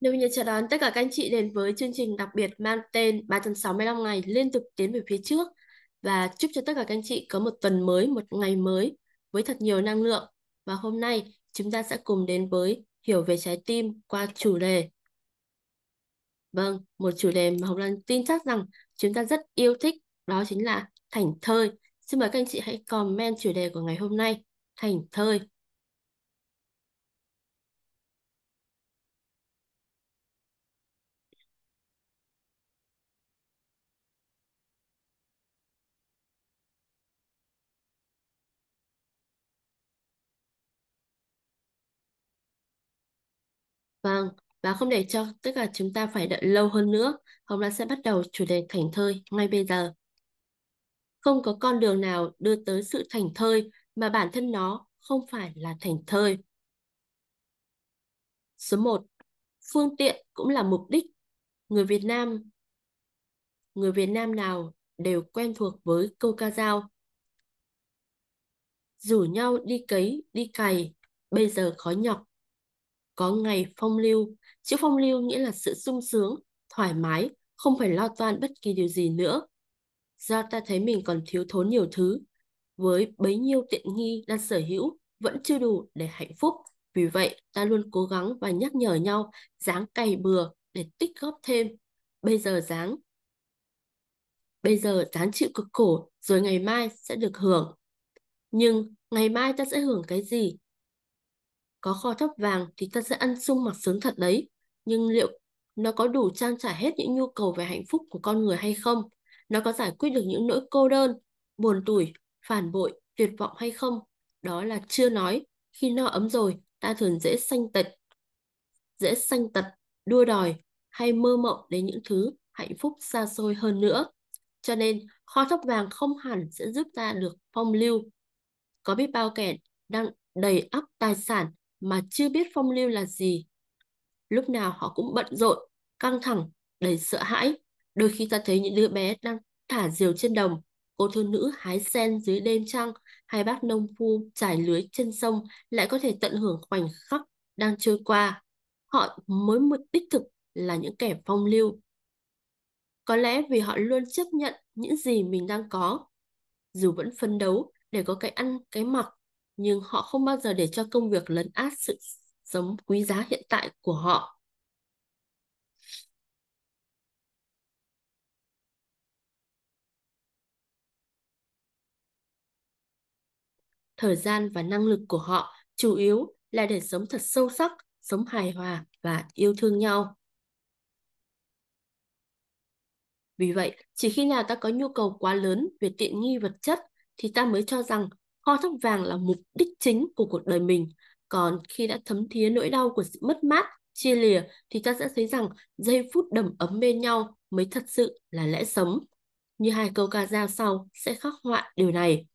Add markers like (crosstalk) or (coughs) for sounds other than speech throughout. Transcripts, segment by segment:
nếu như chào đón tất cả các anh chị đến với chương trình đặc biệt mang tên 365 ngày liên tục tiến về phía trước và chúc cho tất cả các anh chị có một tuần mới, một ngày mới với thật nhiều năng lượng. Và hôm nay chúng ta sẽ cùng đến với hiểu về trái tim qua chủ đề. Vâng, một chủ đề mà Hồng Lan tin chắc rằng chúng ta rất yêu thích đó chính là thảnh thơi. Xin mời các anh chị hãy comment chủ đề của ngày hôm nay, thảnh thơi. Vâng, và không để cho tất cả chúng ta phải đợi lâu hơn nữa, Hồng Loan sẽ bắt đầu chủ đề thảnh thơi ngay bây giờ. Không có con đường nào đưa tới sự thảnh thơi mà bản thân nó không phải là thảnh thơi. Số 1. Phương tiện cũng là mục đích. Người Việt Nam người Việt Nam nào đều quen thuộc với câu ca dao. Rủ nhau đi cấy, đi cày, bây giờ khó nhọc có ngày phong lưu. Chữ phong lưu nghĩa là sự sung sướng, thoải mái, không phải lo toan bất kỳ điều gì nữa. Do ta thấy mình còn thiếu thốn nhiều thứ, với bấy nhiêu tiện nghi đang sở hữu vẫn chưa đủ để hạnh phúc. Vì vậy, ta luôn cố gắng và nhắc nhở nhau dáng cày bừa để tích góp thêm. Bây giờ dáng Bây giờ dáng chịu cực khổ rồi ngày mai sẽ được hưởng. Nhưng ngày mai ta sẽ hưởng cái gì có kho thóc vàng thì ta sẽ ăn sung mặc sướng thật đấy. Nhưng liệu nó có đủ trang trải hết những nhu cầu về hạnh phúc của con người hay không? Nó có giải quyết được những nỗi cô đơn, buồn tủi, phản bội, tuyệt vọng hay không? Đó là chưa nói, khi no ấm rồi, ta thường dễ sanh tật, dễ sanh tật, đua đòi hay mơ mộng đến những thứ hạnh phúc xa xôi hơn nữa. Cho nên, kho thóc vàng không hẳn sẽ giúp ta được phong lưu. Có biết bao kẻ đang đầy ắp tài sản mà chưa biết phong lưu là gì. Lúc nào họ cũng bận rộn, căng thẳng, đầy sợ hãi. Đôi khi ta thấy những đứa bé đang thả diều trên đồng, cô thơ nữ hái sen dưới đêm trăng, hay bác nông phu trải lưới trên sông lại có thể tận hưởng khoảnh khắc đang trôi qua. Họ mới mục đích thực là những kẻ phong lưu. Có lẽ vì họ luôn chấp nhận những gì mình đang có, dù vẫn phấn đấu để có cái ăn, cái mặc, nhưng họ không bao giờ để cho công việc lấn át sự sống quý giá hiện tại của họ. Thời gian và năng lực của họ chủ yếu là để sống thật sâu sắc, sống hài hòa và yêu thương nhau. Vì vậy, chỉ khi nào ta có nhu cầu quá lớn về tiện nghi vật chất thì ta mới cho rằng kho thóc vàng là mục đích chính của cuộc đời mình còn khi đã thấm thía nỗi đau của sự mất mát chia lìa thì ta sẽ thấy rằng giây phút đầm ấm bên nhau mới thật sự là lẽ sống như hai câu ca dao sau sẽ khắc họa điều này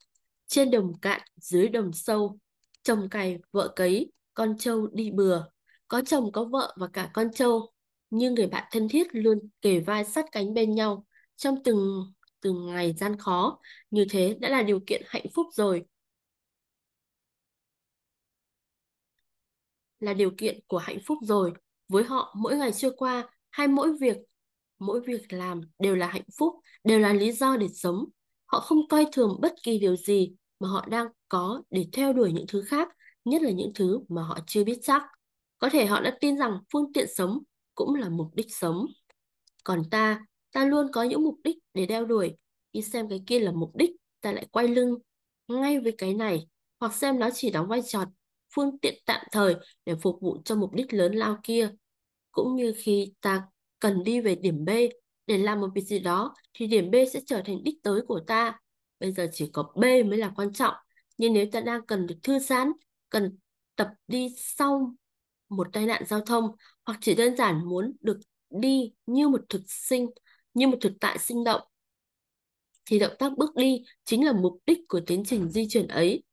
trên đồng cạn dưới đồng sâu chồng cày vợ cấy con trâu đi bừa có chồng có vợ và cả con trâu như người bạn thân thiết luôn kề vai sát cánh bên nhau trong từng từng ngày gian khó như thế đã là điều kiện hạnh phúc rồi là điều kiện của hạnh phúc rồi. Với họ, mỗi ngày trôi qua hay mỗi việc, mỗi việc làm đều là hạnh phúc, đều là lý do để sống. Họ không coi thường bất kỳ điều gì mà họ đang có để theo đuổi những thứ khác, nhất là những thứ mà họ chưa biết chắc. Có thể họ đã tin rằng phương tiện sống cũng là mục đích sống. Còn ta, ta luôn có những mục đích để đeo đuổi. đi xem cái kia là mục đích, ta lại quay lưng ngay với cái này, hoặc xem nó chỉ đóng vai trò phương tiện tạm thời để phục vụ cho mục đích lớn lao kia. Cũng như khi ta cần đi về điểm B để làm một việc gì đó thì điểm B sẽ trở thành đích tới của ta. Bây giờ chỉ có B mới là quan trọng. Nhưng nếu ta đang cần được thư giãn, cần tập đi sau một tai nạn giao thông hoặc chỉ đơn giản muốn được đi như một thực sinh, như một thực tại sinh động thì động tác bước đi chính là mục đích của tiến trình di chuyển ấy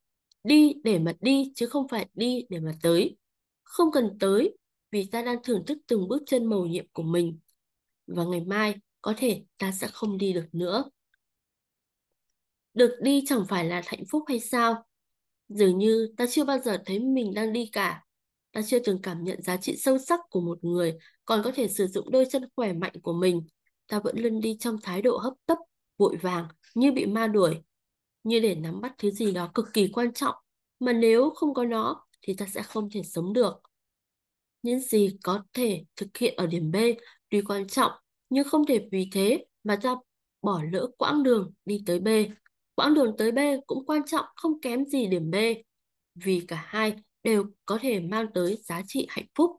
đi để mà đi chứ không phải đi để mà tới. Không cần tới vì ta đang thưởng thức từng bước chân màu nhiệm của mình. Và ngày mai có thể ta sẽ không đi được nữa. Được đi chẳng phải là hạnh phúc hay sao? Dường như ta chưa bao giờ thấy mình đang đi cả. Ta chưa từng cảm nhận giá trị sâu sắc của một người còn có thể sử dụng đôi chân khỏe mạnh của mình. Ta vẫn luôn đi trong thái độ hấp tấp, vội vàng, như bị ma đuổi, như để nắm bắt thứ gì đó cực kỳ quan trọng mà nếu không có nó thì ta sẽ không thể sống được. Những gì có thể thực hiện ở điểm B tuy quan trọng nhưng không thể vì thế mà ta bỏ lỡ quãng đường đi tới B. Quãng đường tới B cũng quan trọng không kém gì điểm B vì cả hai đều có thể mang tới giá trị hạnh phúc.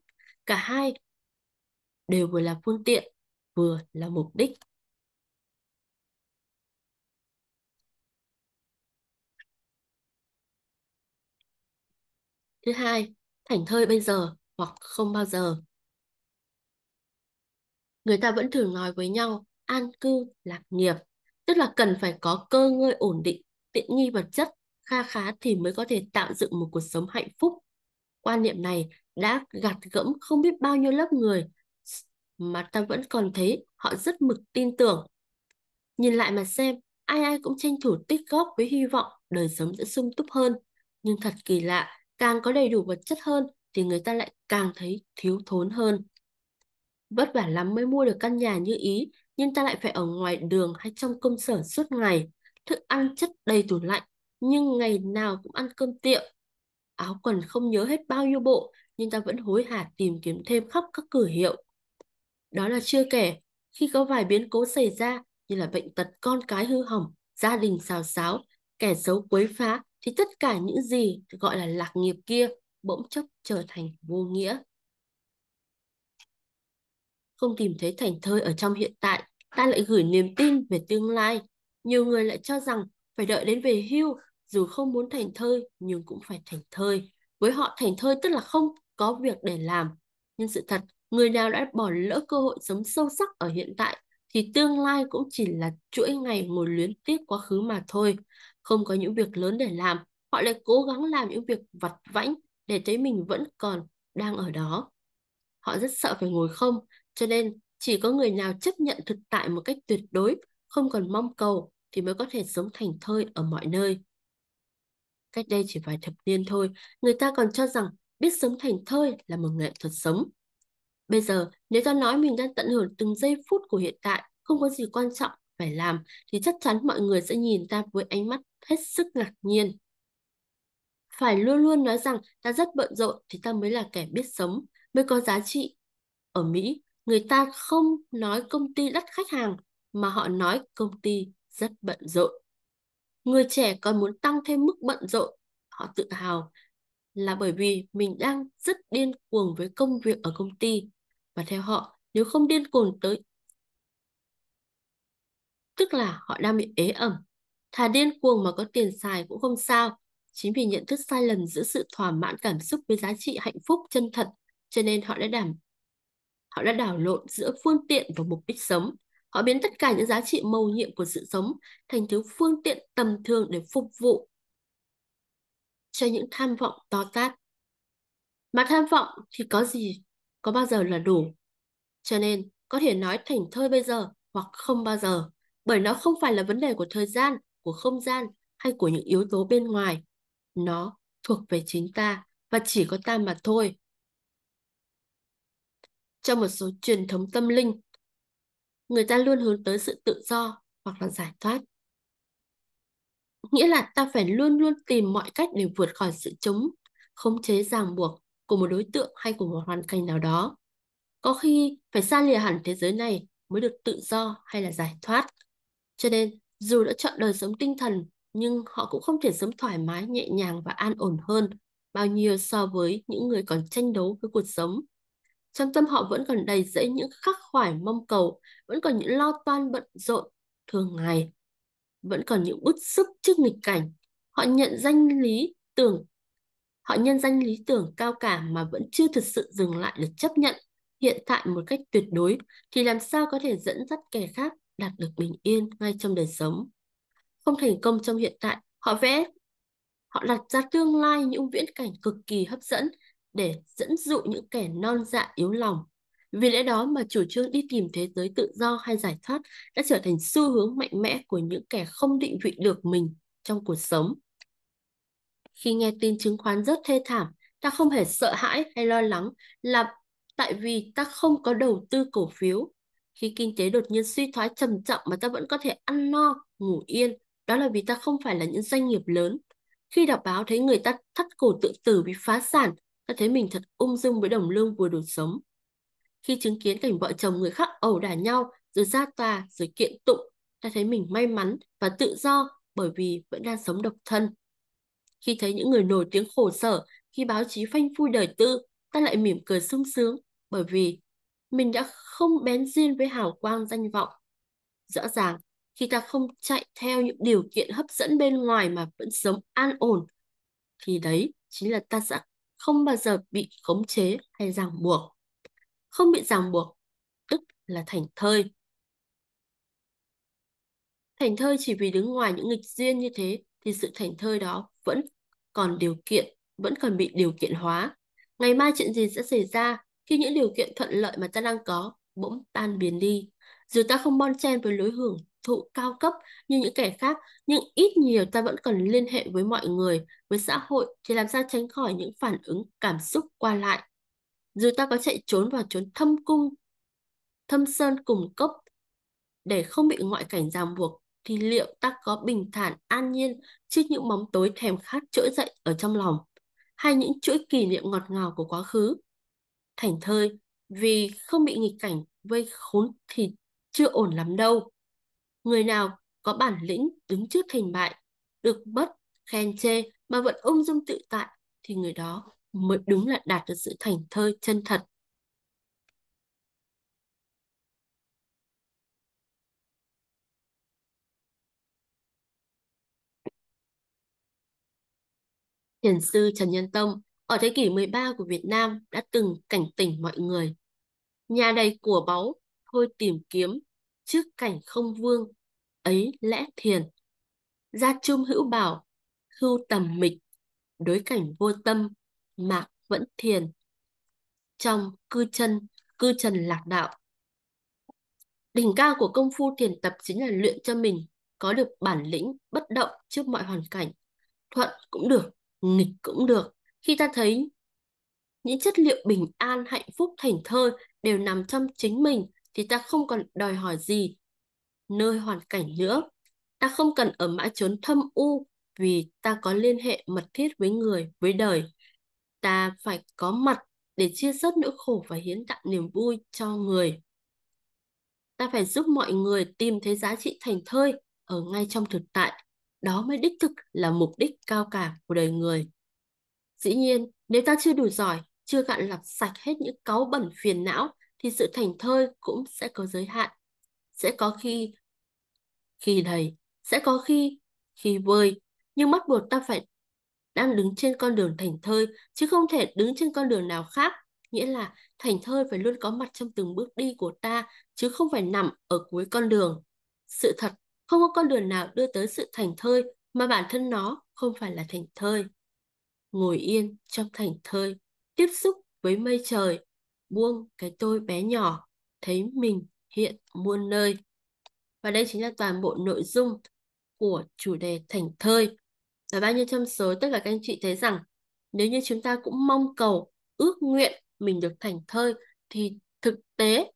Cả hai đều vừa là phương tiện vừa là mục đích. Thứ hai, thảnh thơi bây giờ hoặc không bao giờ. Người ta vẫn thường nói với nhau an cư lạc nghiệp, tức là cần phải có cơ ngơi ổn định, tiện nghi vật chất, kha khá thì mới có thể tạo dựng một cuộc sống hạnh phúc. Quan niệm này đã gạt gẫm không biết bao nhiêu lớp người mà ta vẫn còn thấy họ rất mực tin tưởng. Nhìn lại mà xem, ai ai cũng tranh thủ tích góp với hy vọng đời sống sẽ sung túc hơn. Nhưng thật kỳ lạ, càng có đầy đủ vật chất hơn thì người ta lại càng thấy thiếu thốn hơn. Vất vả lắm mới mua được căn nhà như ý, nhưng ta lại phải ở ngoài đường hay trong công sở suốt ngày. Thức ăn chất đầy tủ lạnh, nhưng ngày nào cũng ăn cơm tiệm. Áo quần không nhớ hết bao nhiêu bộ, nhưng ta vẫn hối hả tìm kiếm thêm khắp các cửa hiệu. Đó là chưa kể, khi có vài biến cố xảy ra như là bệnh tật con cái hư hỏng, gia đình xào xáo, kẻ xấu quấy phá thì tất cả những gì gọi là lạc nghiệp kia bỗng chốc trở thành vô nghĩa. Không tìm thấy thành thơi ở trong hiện tại, ta lại gửi niềm tin về tương lai. Nhiều người lại cho rằng phải đợi đến về hưu, dù không muốn thành thơi nhưng cũng phải thành thơi. Với họ thành thơi tức là không có việc để làm. Nhưng sự thật, người nào đã bỏ lỡ cơ hội sống sâu sắc ở hiện tại thì tương lai cũng chỉ là chuỗi ngày ngồi luyến tiếc quá khứ mà thôi không có những việc lớn để làm, họ lại cố gắng làm những việc vặt vãnh để thấy mình vẫn còn đang ở đó. Họ rất sợ phải ngồi không, cho nên chỉ có người nào chấp nhận thực tại một cách tuyệt đối, không còn mong cầu thì mới có thể sống thành thơi ở mọi nơi. Cách đây chỉ vài thập niên thôi, người ta còn cho rằng biết sống thành thơi là một nghệ thuật sống. Bây giờ, nếu ta nói mình đang tận hưởng từng giây phút của hiện tại, không có gì quan trọng phải làm, thì chắc chắn mọi người sẽ nhìn ta với ánh mắt hết sức ngạc nhiên. Phải luôn luôn nói rằng ta rất bận rộn thì ta mới là kẻ biết sống, mới có giá trị. Ở Mỹ, người ta không nói công ty đắt khách hàng mà họ nói công ty rất bận rộn. Người trẻ còn muốn tăng thêm mức bận rộn, họ tự hào là bởi vì mình đang rất điên cuồng với công việc ở công ty và theo họ nếu không điên cuồng tới tức là họ đang bị ế ẩm Thà điên cuồng mà có tiền xài cũng không sao. Chính vì nhận thức sai lầm giữa sự thỏa mãn cảm xúc với giá trị hạnh phúc chân thật, cho nên họ đã đảm họ đã đảo lộn giữa phương tiện và mục đích sống. Họ biến tất cả những giá trị mầu nhiệm của sự sống thành thứ phương tiện tầm thường để phục vụ cho những tham vọng to tát. Mà tham vọng thì có gì, có bao giờ là đủ. Cho nên, có thể nói thành thơi bây giờ hoặc không bao giờ, bởi nó không phải là vấn đề của thời gian của không gian hay của những yếu tố bên ngoài. Nó thuộc về chính ta và chỉ có ta mà thôi. Trong một số truyền thống tâm linh, người ta luôn hướng tới sự tự do hoặc là giải thoát. Nghĩa là ta phải luôn luôn tìm mọi cách để vượt khỏi sự chống, khống chế ràng buộc của một đối tượng hay của một hoàn cảnh nào đó. Có khi phải xa lìa hẳn thế giới này mới được tự do hay là giải thoát. Cho nên dù đã chọn đời sống tinh thần, nhưng họ cũng không thể sống thoải mái, nhẹ nhàng và an ổn hơn bao nhiêu so với những người còn tranh đấu với cuộc sống. Trong tâm họ vẫn còn đầy dẫy những khắc khoải mong cầu, vẫn còn những lo toan bận rộn thường ngày, vẫn còn những bức xúc trước nghịch cảnh. Họ nhận danh lý tưởng, họ nhân danh lý tưởng cao cả mà vẫn chưa thực sự dừng lại được chấp nhận hiện tại một cách tuyệt đối thì làm sao có thể dẫn dắt kẻ khác đạt được bình yên ngay trong đời sống. Không thành công trong hiện tại, họ vẽ, họ đặt ra tương lai những viễn cảnh cực kỳ hấp dẫn để dẫn dụ những kẻ non dạ yếu lòng. Vì lẽ đó mà chủ trương đi tìm thế giới tự do hay giải thoát đã trở thành xu hướng mạnh mẽ của những kẻ không định vị được mình trong cuộc sống. Khi nghe tin chứng khoán rất thê thảm, ta không hề sợ hãi hay lo lắng là tại vì ta không có đầu tư cổ phiếu khi kinh tế đột nhiên suy thoái trầm trọng mà ta vẫn có thể ăn no, ngủ yên, đó là vì ta không phải là những doanh nghiệp lớn. Khi đọc báo thấy người ta thắt cổ tự tử vì phá sản, ta thấy mình thật ung dung với đồng lương vừa đủ sống. Khi chứng kiến cảnh vợ chồng người khác ẩu đả nhau, rồi ra tòa, rồi kiện tụng, ta thấy mình may mắn và tự do bởi vì vẫn đang sống độc thân. Khi thấy những người nổi tiếng khổ sở, khi báo chí phanh phui đời tư, ta lại mỉm cười sung sướng bởi vì mình đã không bén duyên với hào quang danh vọng. Rõ ràng, khi ta không chạy theo những điều kiện hấp dẫn bên ngoài mà vẫn sống an ổn, thì đấy chính là ta sẽ không bao giờ bị khống chế hay ràng buộc. Không bị ràng buộc, tức là thành thơi. Thành thơi chỉ vì đứng ngoài những nghịch duyên như thế thì sự thành thơi đó vẫn còn điều kiện, vẫn còn bị điều kiện hóa. Ngày mai chuyện gì sẽ xảy ra khi những điều kiện thuận lợi mà ta đang có bỗng tan biến đi. Dù ta không bon chen với lối hưởng thụ cao cấp như những kẻ khác, nhưng ít nhiều ta vẫn cần liên hệ với mọi người, với xã hội thì làm sao tránh khỏi những phản ứng cảm xúc qua lại. Dù ta có chạy trốn vào trốn thâm cung, thâm sơn cùng cốc để không bị ngoại cảnh ràng buộc thì liệu ta có bình thản an nhiên trước những bóng tối thèm khát trỗi dậy ở trong lòng hay những chuỗi kỷ niệm ngọt ngào của quá khứ thảnh thơi vì không bị nghịch cảnh vây khốn thì chưa ổn lắm đâu. Người nào có bản lĩnh đứng trước thành bại, được bất, khen chê mà vẫn ung dung tự tại thì người đó mới đúng là đạt được sự thành thơi chân thật. Thiền sư Trần Nhân Tông ở thế kỷ 13 của Việt Nam đã từng cảnh tỉnh mọi người. Nhà đầy của báu, thôi tìm kiếm, trước cảnh không vương, ấy lẽ thiền. Gia Trung hữu bảo, hưu tầm mịch, đối cảnh vô tâm, mạc vẫn thiền. Trong cư chân, cư trần lạc đạo. Đỉnh cao của công phu thiền tập chính là luyện cho mình có được bản lĩnh bất động trước mọi hoàn cảnh. Thuận cũng được, nghịch cũng được, khi ta thấy những chất liệu bình an, hạnh phúc, thảnh thơi đều nằm trong chính mình thì ta không còn đòi hỏi gì nơi hoàn cảnh nữa. Ta không cần ở mãi chốn thâm u vì ta có liên hệ mật thiết với người, với đời. Ta phải có mặt để chia sớt nỗi khổ và hiến tặng niềm vui cho người. Ta phải giúp mọi người tìm thấy giá trị thành thơi ở ngay trong thực tại. Đó mới đích thực là mục đích cao cả của đời người. Dĩ nhiên, nếu ta chưa đủ giỏi, chưa gạn lọc sạch hết những cáu bẩn phiền não, thì sự thành thơi cũng sẽ có giới hạn. Sẽ có khi khi đầy, sẽ có khi khi vơi, nhưng bắt buộc ta phải đang đứng trên con đường thành thơi, chứ không thể đứng trên con đường nào khác. Nghĩa là thành thơi phải luôn có mặt trong từng bước đi của ta, chứ không phải nằm ở cuối con đường. Sự thật, không có con đường nào đưa tới sự thành thơi mà bản thân nó không phải là thành thơi ngồi yên trong thành thơi, tiếp xúc với mây trời, buông cái tôi bé nhỏ, thấy mình hiện muôn nơi. Và đây chính là toàn bộ nội dung của chủ đề thành thơi. Và bao nhiêu trong số tất cả các anh chị thấy rằng nếu như chúng ta cũng mong cầu, ước nguyện mình được thành thơi thì thực tế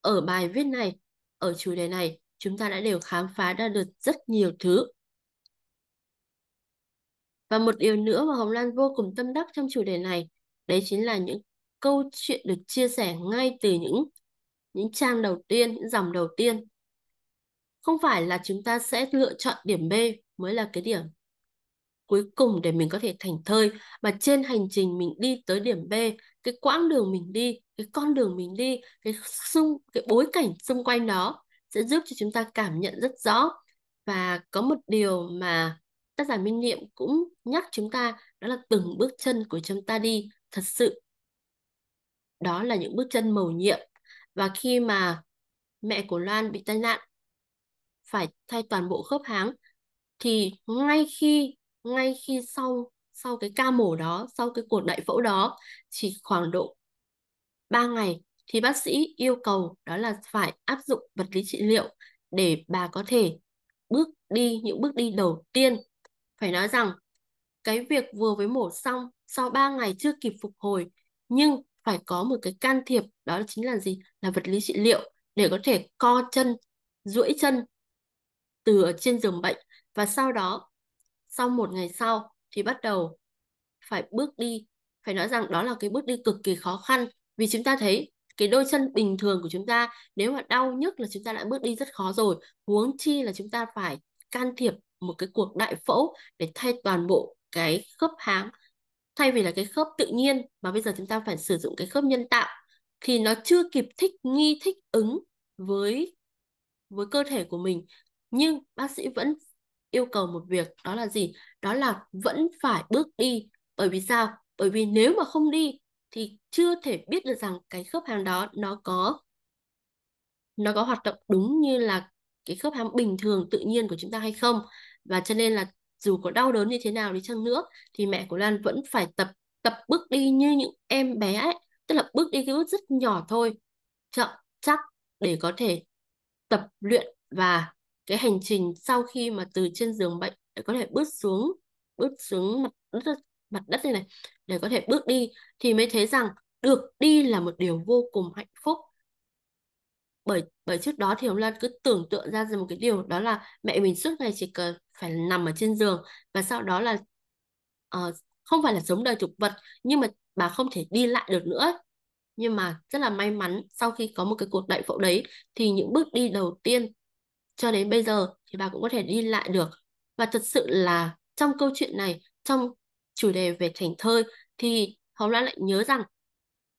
ở bài viết này, ở chủ đề này chúng ta đã đều khám phá ra được rất nhiều thứ và một điều nữa mà Hồng Lan vô cùng tâm đắc trong chủ đề này, đấy chính là những câu chuyện được chia sẻ ngay từ những những trang đầu tiên, những dòng đầu tiên. Không phải là chúng ta sẽ lựa chọn điểm B mới là cái điểm cuối cùng để mình có thể thành thơi mà trên hành trình mình đi tới điểm B cái quãng đường mình đi cái con đường mình đi cái xung cái bối cảnh xung quanh đó sẽ giúp cho chúng ta cảm nhận rất rõ và có một điều mà tác giả Minh Niệm cũng nhắc chúng ta đó là từng bước chân của chúng ta đi thật sự đó là những bước chân mầu nhiệm và khi mà mẹ của Loan bị tai nạn phải thay toàn bộ khớp háng thì ngay khi ngay khi sau sau cái ca mổ đó sau cái cuộc đại phẫu đó chỉ khoảng độ 3 ngày thì bác sĩ yêu cầu đó là phải áp dụng vật lý trị liệu để bà có thể bước đi những bước đi đầu tiên phải nói rằng, cái việc vừa với mổ xong, sau 3 ngày chưa kịp phục hồi, nhưng phải có một cái can thiệp, đó chính là gì? Là vật lý trị liệu để có thể co chân, duỗi chân từ ở trên giường bệnh và sau đó sau một ngày sau thì bắt đầu phải bước đi phải nói rằng đó là cái bước đi cực kỳ khó khăn vì chúng ta thấy cái đôi chân bình thường của chúng ta nếu mà đau nhất là chúng ta đã bước đi rất khó rồi huống chi là chúng ta phải can thiệp một cái cuộc đại phẫu để thay toàn bộ cái khớp háng thay vì là cái khớp tự nhiên mà bây giờ chúng ta phải sử dụng cái khớp nhân tạo thì nó chưa kịp thích nghi thích ứng với với cơ thể của mình nhưng bác sĩ vẫn yêu cầu một việc đó là gì đó là vẫn phải bước đi bởi vì sao bởi vì nếu mà không đi thì chưa thể biết được rằng cái khớp hàm đó nó có nó có hoạt động đúng như là cái khớp hàm bình thường tự nhiên của chúng ta hay không và cho nên là dù có đau đớn như thế nào đi chăng nữa thì mẹ của Lan vẫn phải tập tập bước đi như những em bé ấy tức là bước đi cái bước rất nhỏ thôi chậm chắc để có thể tập luyện và cái hành trình sau khi mà từ trên giường bệnh để có thể bước xuống bước xuống mặt đất mặt đất như này để có thể bước đi thì mới thấy rằng được đi là một điều vô cùng hạnh phúc bởi bởi trước đó thì ông Lan cứ tưởng tượng ra ra một cái điều đó là mẹ mình suốt ngày chỉ cần phải nằm ở trên giường và sau đó là uh, không phải là sống đời thực vật nhưng mà bà không thể đi lại được nữa nhưng mà rất là may mắn sau khi có một cái cuộc đại phẫu đấy thì những bước đi đầu tiên cho đến bây giờ thì bà cũng có thể đi lại được và thật sự là trong câu chuyện này trong chủ đề về thành thơi thì Hồng lan lại nhớ rằng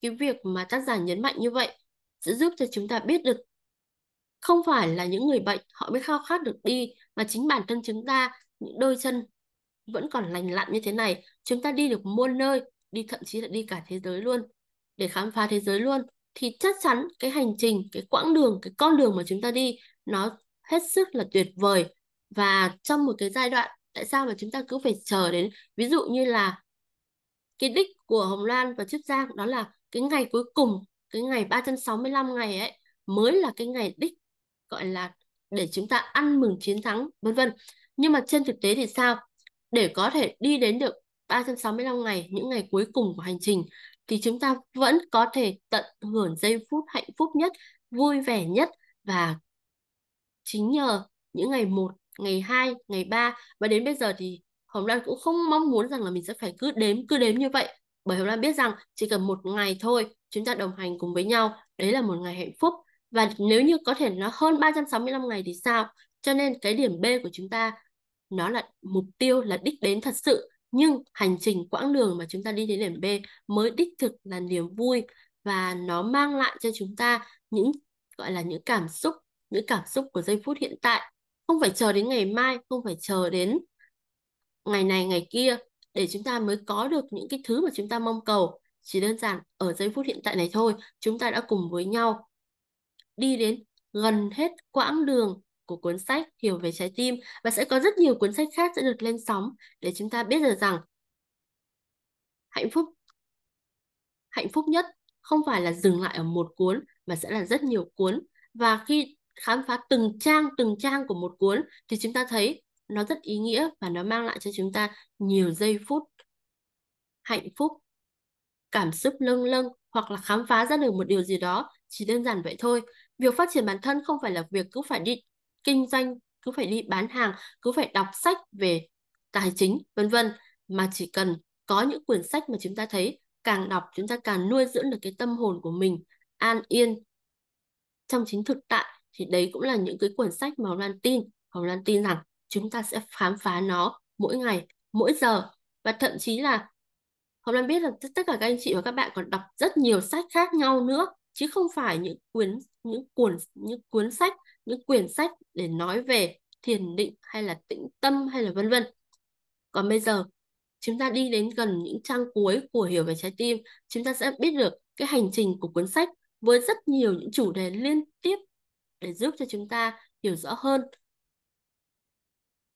cái việc mà tác giả nhấn mạnh như vậy sẽ giúp cho chúng ta biết được không phải là những người bệnh họ mới khao khát được đi mà chính bản thân chúng ta những đôi chân vẫn còn lành lặn như thế này chúng ta đi được muôn nơi đi thậm chí là đi cả thế giới luôn để khám phá thế giới luôn thì chắc chắn cái hành trình cái quãng đường cái con đường mà chúng ta đi nó hết sức là tuyệt vời và trong một cái giai đoạn tại sao mà chúng ta cứ phải chờ đến ví dụ như là cái đích của Hồng Loan và Trúc Giang đó là cái ngày cuối cùng cái ngày 365 ngày ấy mới là cái ngày đích gọi là để chúng ta ăn mừng chiến thắng vân vân nhưng mà trên thực tế thì sao để có thể đi đến được 365 ngày những ngày cuối cùng của hành trình thì chúng ta vẫn có thể tận hưởng giây phút hạnh phúc nhất vui vẻ nhất và chính nhờ những ngày 1, ngày 2, ngày 3 và đến bây giờ thì Hồng Lan cũng không mong muốn rằng là mình sẽ phải cứ đếm cứ đếm như vậy bởi Hồng Lan biết rằng chỉ cần một ngày thôi chúng ta đồng hành cùng với nhau đấy là một ngày hạnh phúc và nếu như có thể nó hơn 365 ngày thì sao? Cho nên cái điểm B của chúng ta nó là mục tiêu là đích đến thật sự nhưng hành trình quãng đường mà chúng ta đi đến điểm B mới đích thực là niềm vui và nó mang lại cho chúng ta những gọi là những cảm xúc, những cảm xúc của giây phút hiện tại. Không phải chờ đến ngày mai, không phải chờ đến ngày này ngày kia để chúng ta mới có được những cái thứ mà chúng ta mong cầu. Chỉ đơn giản ở giây phút hiện tại này thôi, chúng ta đã cùng với nhau đi đến gần hết quãng đường của cuốn sách Hiểu về trái tim và sẽ có rất nhiều cuốn sách khác sẽ được lên sóng để chúng ta biết được rằng hạnh phúc hạnh phúc nhất không phải là dừng lại ở một cuốn mà sẽ là rất nhiều cuốn và khi khám phá từng trang từng trang của một cuốn thì chúng ta thấy nó rất ý nghĩa và nó mang lại cho chúng ta nhiều giây phút hạnh phúc cảm xúc lâng lâng hoặc là khám phá ra được một điều gì đó chỉ đơn giản vậy thôi Việc phát triển bản thân không phải là việc cứ phải đi kinh doanh, cứ phải đi bán hàng, cứ phải đọc sách về tài chính, vân vân mà chỉ cần có những quyển sách mà chúng ta thấy càng đọc chúng ta càng nuôi dưỡng được cái tâm hồn của mình an yên trong chính thực tại thì đấy cũng là những cái quyển sách mà Hồng Lan tin Hồng Lan tin rằng chúng ta sẽ khám phá nó mỗi ngày mỗi giờ và thậm chí là Hồng Lan biết là tất cả các anh chị và các bạn còn đọc rất nhiều sách khác nhau nữa chứ không phải những quyển những cuốn những cuốn sách những quyển sách để nói về thiền định hay là tĩnh tâm hay là vân vân còn bây giờ chúng ta đi đến gần những trang cuối của hiểu về trái tim chúng ta sẽ biết được cái hành trình của cuốn sách với rất nhiều những chủ đề liên tiếp để giúp cho chúng ta hiểu rõ hơn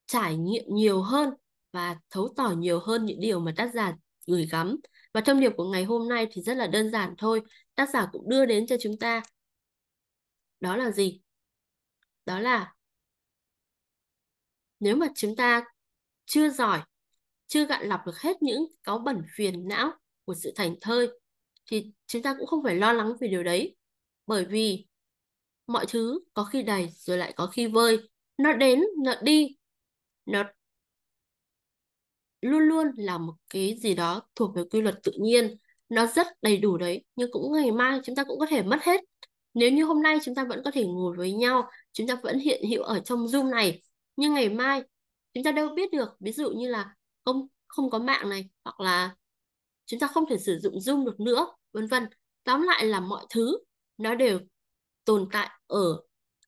trải nghiệm nhiều hơn và thấu tỏ nhiều hơn những điều mà tác giả gửi gắm và thông điệp của ngày hôm nay thì rất là đơn giản thôi tác giả cũng đưa đến cho chúng ta đó là gì? Đó là nếu mà chúng ta chưa giỏi, chưa gạn lọc được hết những cáu bẩn phiền não của sự thành thơi thì chúng ta cũng không phải lo lắng về điều đấy bởi vì mọi thứ có khi đầy rồi lại có khi vơi nó đến nó đi nó luôn luôn là một cái gì đó thuộc về quy luật tự nhiên nó rất đầy đủ đấy nhưng cũng ngày mai chúng ta cũng có thể mất hết nếu như hôm nay chúng ta vẫn có thể ngồi với nhau, chúng ta vẫn hiện hữu ở trong Zoom này, nhưng ngày mai chúng ta đâu biết được, ví dụ như là không không có mạng này hoặc là chúng ta không thể sử dụng Zoom được nữa, vân vân. Tóm lại là mọi thứ nó đều tồn tại ở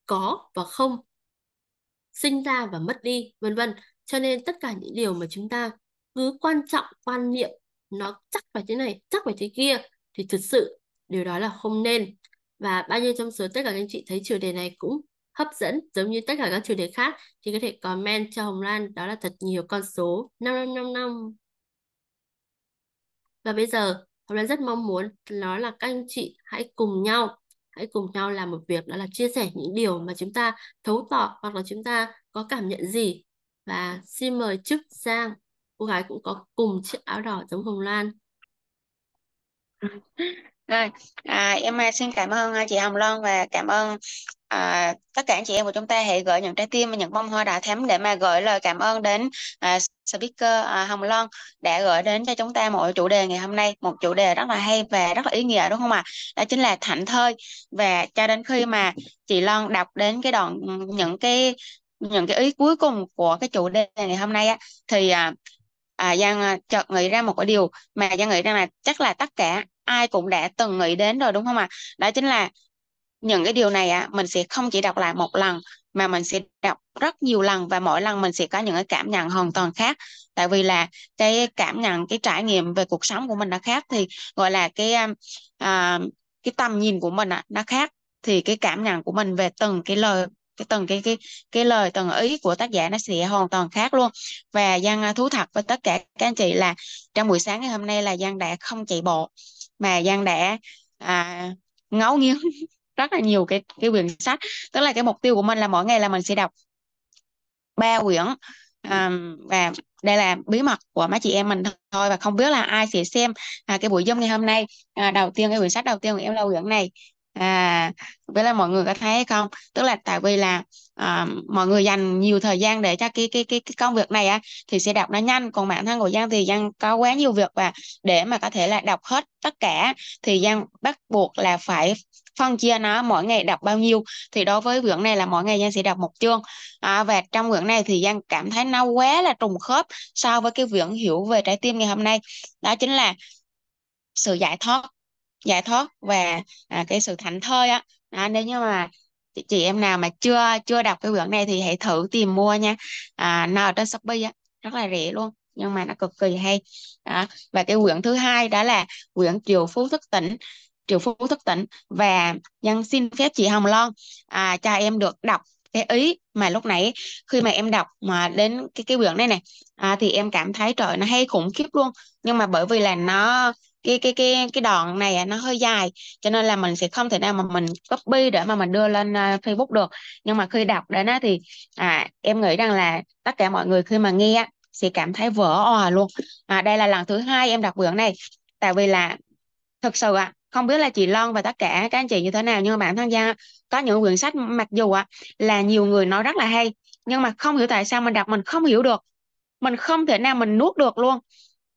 có và không, sinh ra và mất đi, vân vân. Cho nên tất cả những điều mà chúng ta cứ quan trọng quan niệm nó chắc phải thế này, chắc phải thế kia thì thực sự điều đó là không nên và bao nhiêu trong số tất cả các anh chị thấy chủ đề này cũng hấp dẫn giống như tất cả các chủ đề khác thì có thể comment cho Hồng Lan đó là thật nhiều con số 5555. Và bây giờ Hồng Lan rất mong muốn đó là các anh chị hãy cùng nhau hãy cùng nhau làm một việc đó là chia sẻ những điều mà chúng ta thấu tỏ hoặc là chúng ta có cảm nhận gì và xin mời Trúc Giang cô gái cũng có cùng chiếc áo đỏ giống Hồng Lan (laughs) à, à, em à, xin cảm ơn à, chị Hồng Loan và cảm ơn à, tất cả anh chị em của chúng ta hãy gửi những trái tim và những bông hoa đỏ thắm để mà gửi lời cảm ơn đến à, speaker à, Hồng Loan đã gửi đến cho chúng ta một chủ đề ngày hôm nay một chủ đề rất là hay và rất là ý nghĩa đúng không ạ à? đó chính là thảnh thơi và cho đến khi mà chị Loan đọc đến cái đoạn những cái những cái ý cuối cùng của cái chủ đề ngày hôm nay á thì à, à, Giang à, chợt nghĩ ra một cái điều mà Giang nghĩ rằng là chắc là tất cả ai cũng đã từng nghĩ đến rồi đúng không ạ à? đó chính là những cái điều này á mình sẽ không chỉ đọc lại một lần mà mình sẽ đọc rất nhiều lần và mỗi lần mình sẽ có những cái cảm nhận hoàn toàn khác tại vì là cái cảm nhận cái trải nghiệm về cuộc sống của mình nó khác thì gọi là cái à, cái tầm nhìn của mình á nó khác thì cái cảm nhận của mình về từng cái lời cái từng cái cái cái lời từng ý của tác giả nó sẽ hoàn toàn khác luôn và giang à, thú thật với tất cả các anh chị là trong buổi sáng ngày hôm nay là giang đã không chạy bộ mà Giang đã à, ngấu nghiến (laughs) rất là nhiều cái cái quyển sách tức là cái mục tiêu của mình là mỗi ngày là mình sẽ đọc ba quyển um, và đây là bí mật của mấy chị em mình thôi và không biết là ai sẽ xem à, cái buổi zoom ngày hôm nay à, đầu tiên cái quyển sách đầu tiên của em là quyển này à vậy là mọi người có thấy không tức là tại vì là à, mọi người dành nhiều thời gian để cho cái cái cái, cái công việc này á thì sẽ đọc nó nhanh còn bản thân của Giang thì Giang có quá nhiều việc và để mà có thể là đọc hết tất cả thì Giang bắt buộc là phải phân chia nó mỗi ngày đọc bao nhiêu thì đối với quyển này là mỗi ngày Giang sẽ đọc một chương à, và trong quyển này thì Giang cảm thấy nó quá là trùng khớp so với cái quyển hiểu về trái tim ngày hôm nay đó chính là sự giải thoát giải thoát và à, cái sự thảnh thơi á à, nếu như mà chị, chị em nào mà chưa chưa đọc cái quyển này thì hãy thử tìm mua nha à, nó ở trên shopee á rất là rẻ luôn nhưng mà nó cực kỳ hay à, và cái quyển thứ hai đó là quyển triều phú thức tỉnh triều phú thức tỉnh và nhân xin phép chị hồng loan à, cho em được đọc cái ý mà lúc nãy khi mà em đọc mà đến cái cái quyển này này à, thì em cảm thấy trời nó hay khủng khiếp luôn nhưng mà bởi vì là nó cái cái cái cái đoạn này nó hơi dài cho nên là mình sẽ không thể nào mà mình copy để mà mình đưa lên ờ, Facebook được nhưng mà khi đọc đến thì à, em nghĩ rằng là tất cả mọi người khi mà nghe sẽ cảm thấy vỡ òa luôn à, đây là lần thứ hai em đọc quyển này tại vì là thực sự ạ không biết là chị loan và tất cả các anh chị như thế nào nhưng mà bản thân gia có những quyển sách mặc dù ạ là nhiều người nói rất là hay nhưng mà không hiểu tại sao mình đọc mình không hiểu được mình không thể nào mình nuốt được luôn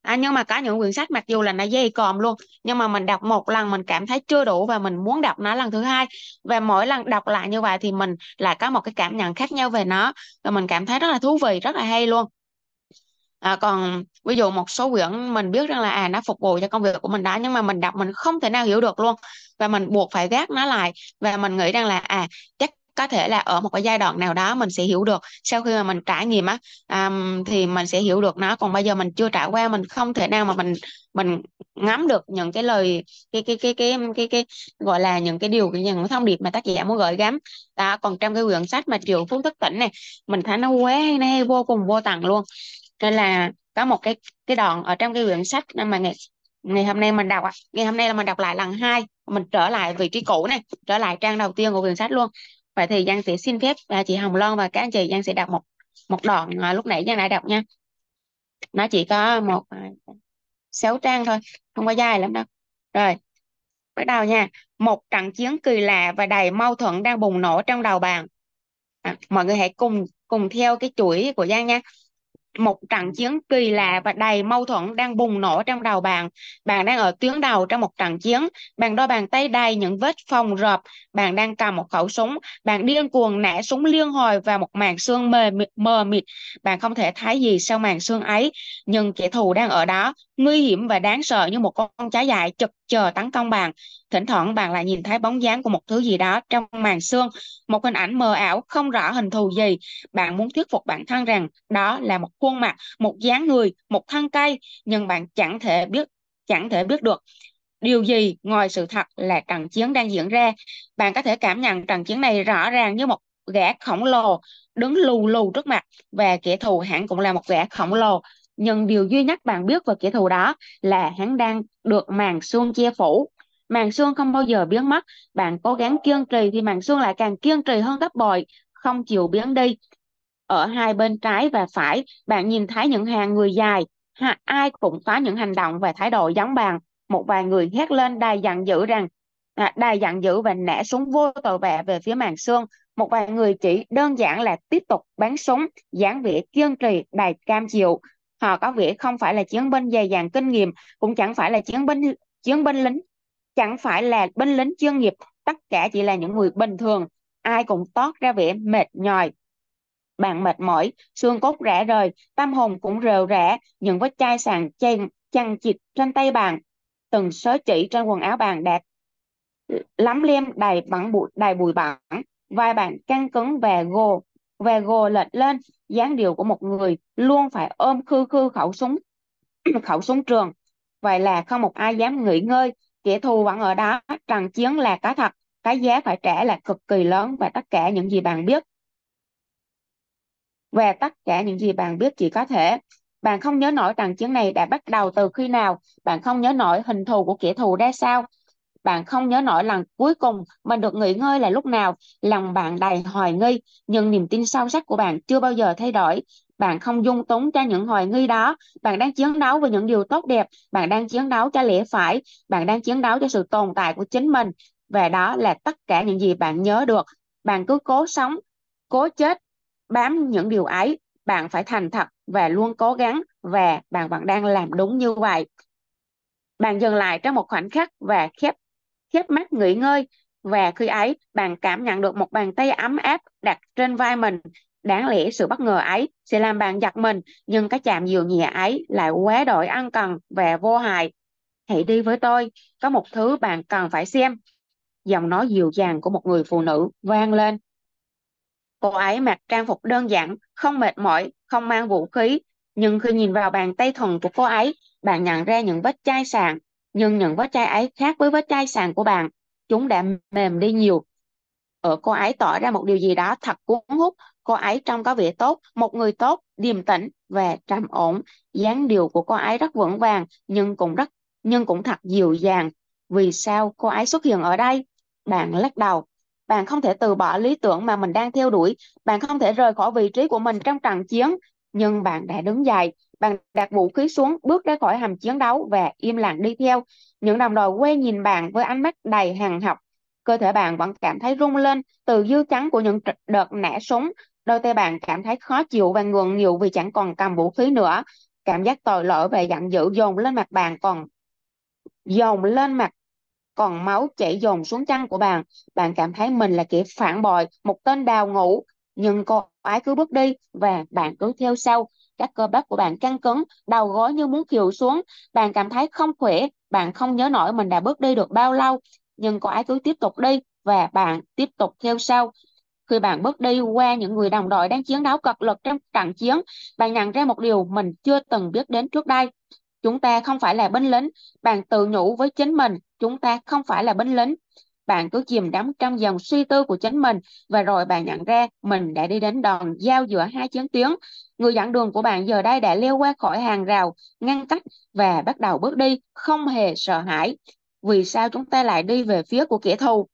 à, nhưng mà có những quyển sách mặc dù là nó dày còm luôn nhưng mà mình đọc một lần mình cảm thấy chưa đủ và mình muốn đọc nó lần thứ hai và mỗi lần đọc lại như vậy thì mình lại có một cái cảm nhận khác nhau về nó và mình cảm thấy rất là thú vị rất là hay luôn à, còn ví dụ một số quyển mình biết rằng là à nó phục vụ cho công việc của mình đó nhưng mà mình đọc mình không thể nào hiểu được luôn và mình buộc phải gác nó lại và mình nghĩ rằng là à chắc có thể là ở một cái giai đoạn nào đó mình sẽ hiểu được sau khi mà mình trải nghiệm á um, thì mình sẽ hiểu được nó còn bây giờ mình chưa trải qua mình không thể nào mà mình mình ngắm được những cái lời cái cái cái cái cái cái, cái gọi là những cái điều những cái thông điệp mà tác giả muốn gửi gắm đó còn trong cái quyển sách mà triệu phú thức tỉnh này mình thấy nó quá hay, hay vô cùng vô tận luôn nên là có một cái cái đoạn ở trong cái quyển sách mà ngày ngày hôm nay mình đọc ạ ngày hôm nay là mình đọc lại lần hai mình trở lại vị trí cũ này trở lại trang đầu tiên của quyển sách luôn vậy thì Giang sẽ xin phép à, chị Hồng Loan và các anh chị Giang sẽ đọc một một đoạn à, lúc nãy Giang đã đọc nha nó chỉ có một à, sáu trang thôi không có dài lắm đâu rồi bắt đầu nha một trận chiến kỳ lạ và đầy mâu thuẫn đang bùng nổ trong đầu bàn à, mọi người hãy cùng cùng theo cái chuỗi của Giang nha một trận chiến kỳ lạ và đầy mâu thuẫn đang bùng nổ trong đầu bạn. Bạn đang ở tuyến đầu trong một trận chiến, bạn đôi bàn tay đầy những vết phòng rộp, bạn đang cầm một khẩu súng, bạn điên cuồng nã súng liên hồi vào một màn sương mờ, mờ mịt. Bạn không thể thấy gì sau màn sương ấy, nhưng kẻ thù đang ở đó, nguy hiểm và đáng sợ như một con chó dại chực chờ tấn công bạn thỉnh thoảng bạn lại nhìn thấy bóng dáng của một thứ gì đó trong màn xương một hình ảnh mờ ảo không rõ hình thù gì bạn muốn thuyết phục bản thân rằng đó là một khuôn mặt một dáng người một thân cây nhưng bạn chẳng thể biết chẳng thể biết được điều gì ngoài sự thật là trận chiến đang diễn ra bạn có thể cảm nhận trận chiến này rõ ràng như một gã khổng lồ đứng lù lù trước mặt và kẻ thù hẳn cũng là một gã khổng lồ nhưng điều duy nhất bạn biết về kẻ thù đó là hắn đang được màn xương che phủ màng xương không bao giờ biến mất bạn cố gắng kiên trì thì màng xương lại càng kiên trì hơn gấp bội không chịu biến đi ở hai bên trái và phải bạn nhìn thấy những hàng người dài ai cũng có những hành động và thái độ giống bạn một vài người hét lên đài giận dữ rằng à, đài giận dữ và nã súng vô tội vạ về phía màn xương một vài người chỉ đơn giản là tiếp tục bắn súng dáng vẻ kiên trì đài cam chịu họ có vẻ không phải là chiến binh dày dặn kinh nghiệm cũng chẳng phải là chiến binh chiến binh lính chẳng phải là binh lính chuyên nghiệp tất cả chỉ là những người bình thường ai cũng tót ra vẻ mệt nhòi bạn mệt mỏi xương cốt rã rời tâm hồn cũng rều rã những vết chai sàn chen chằng chịt trên tay bạn từng sớ chỉ trên quần áo bạn đạt lắm lem đầy bẩn bụi đầy bụi bẩn vai bạn căng cứng và gồ và gồ lệch lên dáng điệu của một người luôn phải ôm khư khư khẩu súng khẩu súng trường vậy là không một ai dám nghỉ ngơi kẻ thù vẫn ở đó trận chiến là có thật cái giá phải trả là cực kỳ lớn và tất cả những gì bạn biết về tất cả những gì bạn biết chỉ có thể bạn không nhớ nổi trận chiến này đã bắt đầu từ khi nào bạn không nhớ nổi hình thù của kẻ thù ra sao bạn không nhớ nổi lần cuối cùng mình được nghỉ ngơi là lúc nào lòng bạn đầy hoài nghi nhưng niềm tin sâu sắc của bạn chưa bao giờ thay đổi bạn không dung túng cho những hoài nghi đó bạn đang chiến đấu với những điều tốt đẹp bạn đang chiến đấu cho lẽ phải bạn đang chiến đấu cho sự tồn tại của chính mình và đó là tất cả những gì bạn nhớ được bạn cứ cố sống cố chết bám những điều ấy bạn phải thành thật và luôn cố gắng và bạn vẫn đang làm đúng như vậy bạn dừng lại trong một khoảnh khắc và khép khép mắt nghỉ ngơi và khi ấy bạn cảm nhận được một bàn tay ấm áp đặt trên vai mình Đáng lẽ sự bất ngờ ấy sẽ làm bạn giật mình, nhưng cái chạm dịu nhẹ ấy lại quá đổi ăn cần và vô hại. Hãy đi với tôi, có một thứ bạn cần phải xem. Giọng nói dịu dàng của một người phụ nữ vang lên. Cô ấy mặc trang phục đơn giản, không mệt mỏi, không mang vũ khí. Nhưng khi nhìn vào bàn tay thuần của cô ấy, bạn nhận ra những vết chai sàn. Nhưng những vết chai ấy khác với vết chai sàn của bạn. Chúng đã mềm đi nhiều. Ở cô ấy tỏ ra một điều gì đó thật cuốn hút cô ấy trông có vẻ tốt, một người tốt, điềm tĩnh và trầm ổn. dáng điệu của cô ấy rất vững vàng nhưng cũng rất nhưng cũng thật dịu dàng. Vì sao cô ấy xuất hiện ở đây? Bạn lắc đầu. Bạn không thể từ bỏ lý tưởng mà mình đang theo đuổi. Bạn không thể rời khỏi vị trí của mình trong trận chiến. Nhưng bạn đã đứng dậy. Bạn đặt vũ khí xuống, bước ra khỏi hầm chiến đấu và im lặng đi theo. Những đồng đội quay nhìn bạn với ánh mắt đầy hàng học cơ thể bạn vẫn cảm thấy rung lên từ dư chấn của những đợt nã súng Đôi tay bạn cảm thấy khó chịu và ngượng nghịu vì chẳng còn cầm vũ khí nữa. Cảm giác tội lỗi và giận dữ dồn lên mặt bạn còn dồn lên mặt còn máu chảy dồn xuống chân của bạn. Bạn cảm thấy mình là kẻ phản bội, một tên đào ngũ. Nhưng cô ấy cứ bước đi và bạn cứ theo sau. Các cơ bắp của bạn căng cứng, đầu gối như muốn kiều xuống. Bạn cảm thấy không khỏe, bạn không nhớ nổi mình đã bước đi được bao lâu. Nhưng cô ấy cứ tiếp tục đi và bạn tiếp tục theo sau. Khi bạn bước đi qua những người đồng đội đang chiến đấu cật lực trong trận chiến, bạn nhận ra một điều mình chưa từng biết đến trước đây. Chúng ta không phải là binh lính, bạn tự nhủ với chính mình, chúng ta không phải là binh lính. Bạn cứ chìm đắm trong dòng suy tư của chính mình và rồi bạn nhận ra mình đã đi đến đòn giao giữa hai chiến tuyến. Người dẫn đường của bạn giờ đây đã leo qua khỏi hàng rào, ngăn cách và bắt đầu bước đi, không hề sợ hãi. Vì sao chúng ta lại đi về phía của kẻ thù?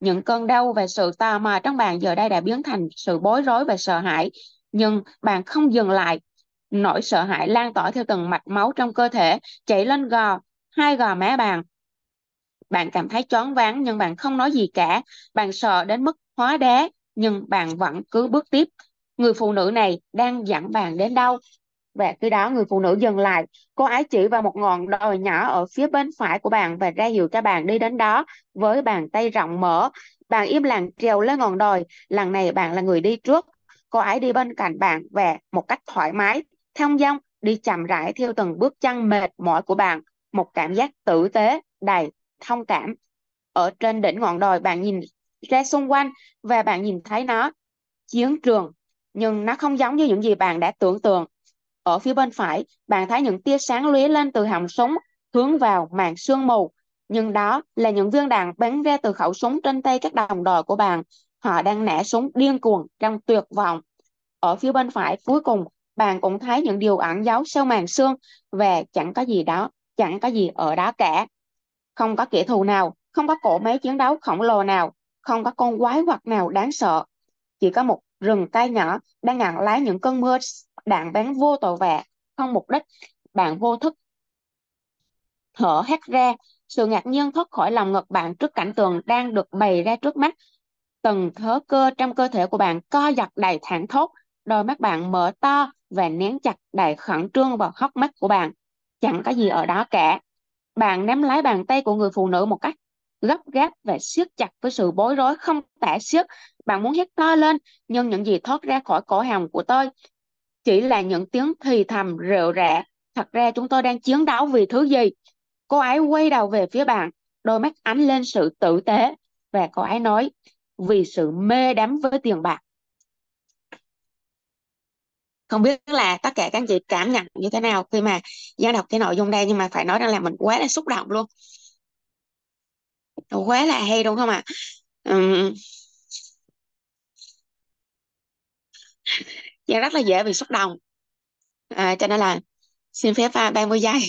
những cơn đau và sự tò mò trong bạn giờ đây đã biến thành sự bối rối và sợ hãi nhưng bạn không dừng lại nỗi sợ hãi lan tỏa theo từng mạch máu trong cơ thể chảy lên gò hai gò má bạn bạn cảm thấy choáng váng nhưng bạn không nói gì cả bạn sợ đến mức hóa đá nhưng bạn vẫn cứ bước tiếp người phụ nữ này đang dẫn bạn đến đâu và khi đó người phụ nữ dừng lại cô ấy chỉ vào một ngọn đồi nhỏ ở phía bên phải của bạn và ra hiệu cho bạn đi đến đó với bàn tay rộng mở bạn im lặng trèo lên ngọn đồi lần này bạn là người đi trước cô ấy đi bên cạnh bạn và một cách thoải mái thong dong đi chậm rãi theo từng bước chân mệt mỏi của bạn một cảm giác tử tế đầy thông cảm ở trên đỉnh ngọn đồi bạn nhìn ra xung quanh và bạn nhìn thấy nó chiến trường nhưng nó không giống như những gì bạn đã tưởng tượng ở phía bên phải, bạn thấy những tia sáng lóe lên từ họng súng hướng vào màn sương mù. Nhưng đó là những viên đạn bắn ra từ khẩu súng trên tay các đồng đội của bạn. Họ đang nã súng điên cuồng trong tuyệt vọng. Ở phía bên phải cuối cùng, bạn cũng thấy những điều ẩn giấu sau màn sương và chẳng có gì đó, chẳng có gì ở đó cả. Không có kẻ thù nào, không có cỗ máy chiến đấu khổng lồ nào, không có con quái vật nào đáng sợ. Chỉ có một rừng tay nhỏ đang ngặn lái những cơn mưa đạn bắn vô tội vạ không mục đích bạn vô thức thở hét ra sự ngạc nhiên thoát khỏi lòng ngực bạn trước cảnh tượng đang được bày ra trước mắt từng thớ cơ trong cơ thể của bạn co giật đầy thảng thốt đôi mắt bạn mở to và nén chặt đầy khẩn trương vào hốc mắt của bạn chẳng có gì ở đó cả bạn nắm lấy bàn tay của người phụ nữ một cách gấp gáp và siết chặt với sự bối rối không tả xiết bạn muốn hét to lên nhưng những gì thoát ra khỏi cổ họng của tôi chỉ là những tiếng thì thầm rệu rã thật ra chúng tôi đang chiến đấu vì thứ gì cô ấy quay đầu về phía bạn đôi mắt ánh lên sự tử tế và cô ấy nói vì sự mê đắm với tiền bạc không biết là tất cả các anh chị cảm nhận như thế nào khi mà giáo đọc cái nội dung đây nhưng mà phải nói rằng là mình quá là xúc động luôn quá là hay đúng không ạ à? và (laughs) rất là dễ bị xúc động à, cho nên là xin phép ba vui giây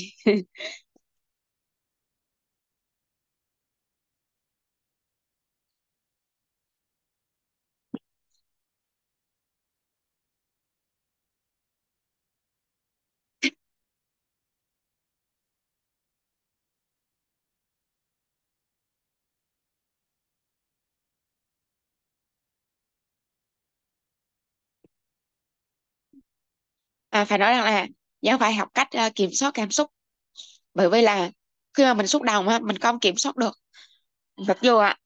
à, phải nói rằng là giáo phải học cách uh, kiểm soát cảm xúc bởi vì là khi mà mình xúc động á mình không kiểm soát được ừ. mặc dù ạ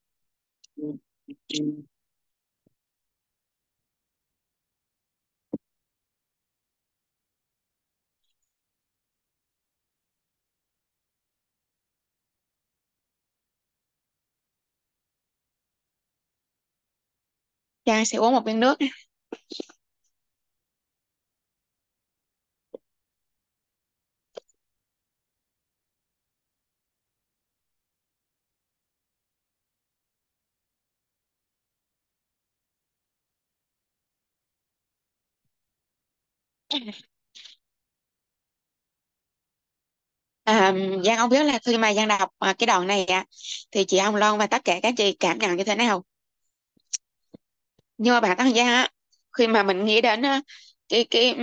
Trang sẽ uống một viên nước À, Giang không biết là khi mà Giang đọc à, cái đoạn này ạ thì chị ông Loan và tất cả các chị cảm nhận như thế nào nhưng mà bản thân Giang á khi mà mình nghĩ đến à, cái cái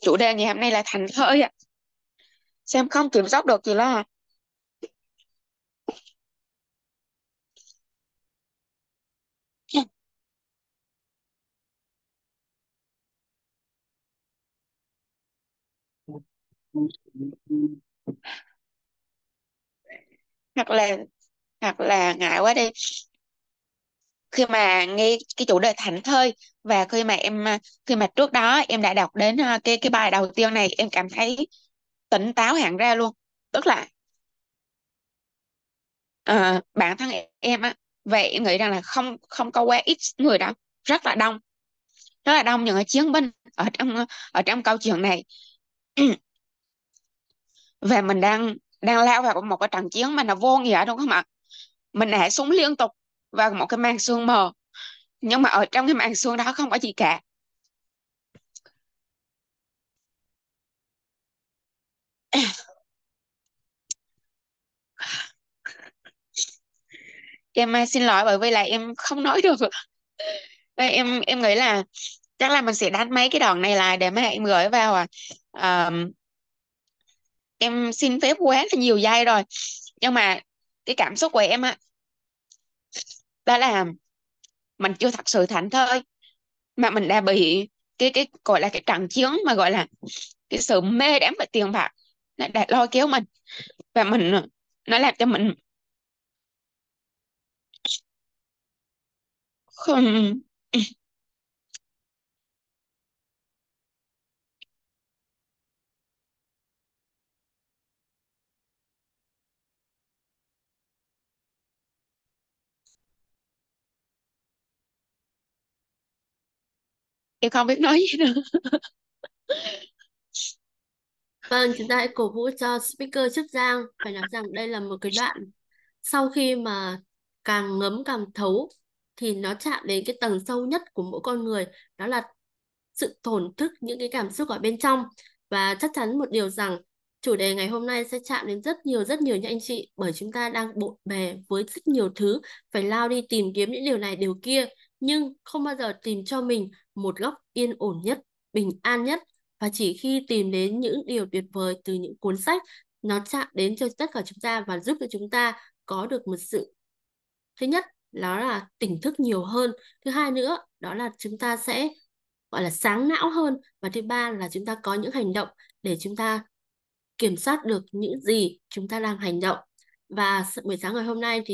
chủ đề ngày hôm nay là thành thơ ạ Xem không kiểm soát được gì đó hoặc là hoặc là ngại quá đi khi mà nghe cái chủ đề thảnh thơi và khi mà em à, khi mà trước đó em đã đọc đến à, cái cái bài đầu tiên này em cảm thấy tỉnh táo hẳn ra luôn tức là ờ, bản thân em á vậy em nghĩ rằng là không không có quá ít người đâu, rất là đông rất là đông những chiến binh ở trong ờ, ở trong câu chuyện này và mình đang đang lao vào một cái trận chiến mà nó vô nghĩa đúng không ạ mình hạ súng liên tục vào một cái màn xương mờ nhưng mà ở trong cái màn xương đó không có gì cả (coughs) em à, xin lỗi bởi vì là em không nói được (laughs) em em nghĩ là chắc là mình sẽ đánh mấy cái đoạn này lại để mấy em gửi vào à, uh, em xin phép quá là nhiều giây rồi nhưng mà cái cảm xúc của em á đó là mình chưa thật sự thảnh thơi mà mình đã bị cái cái gọi là cái trận chiến mà gọi là cái sự mê đắm về tiền bạc nó đã lôi kéo mình và mình nó làm cho mình không em không biết nói gì nữa Vâng, chúng ta hãy cổ vũ cho speaker trước Giang. Phải nói rằng đây là một cái đoạn sau khi mà càng ngấm càng thấu thì nó chạm đến cái tầng sâu nhất của mỗi con người. Đó là sự thổn thức những cái cảm xúc ở bên trong. Và chắc chắn một điều rằng chủ đề ngày hôm nay sẽ chạm đến rất nhiều rất nhiều những anh chị bởi chúng ta đang bộn bề với rất nhiều thứ phải lao đi tìm kiếm những điều này điều kia nhưng không bao giờ tìm cho mình một góc yên ổn nhất, bình an nhất và chỉ khi tìm đến những điều tuyệt vời từ những cuốn sách nó chạm đến cho tất cả chúng ta và giúp cho chúng ta có được một sự thứ nhất đó là tỉnh thức nhiều hơn thứ hai nữa đó là chúng ta sẽ gọi là sáng não hơn và thứ ba là chúng ta có những hành động để chúng ta kiểm soát được những gì chúng ta đang hành động và buổi sáng ngày hôm nay thì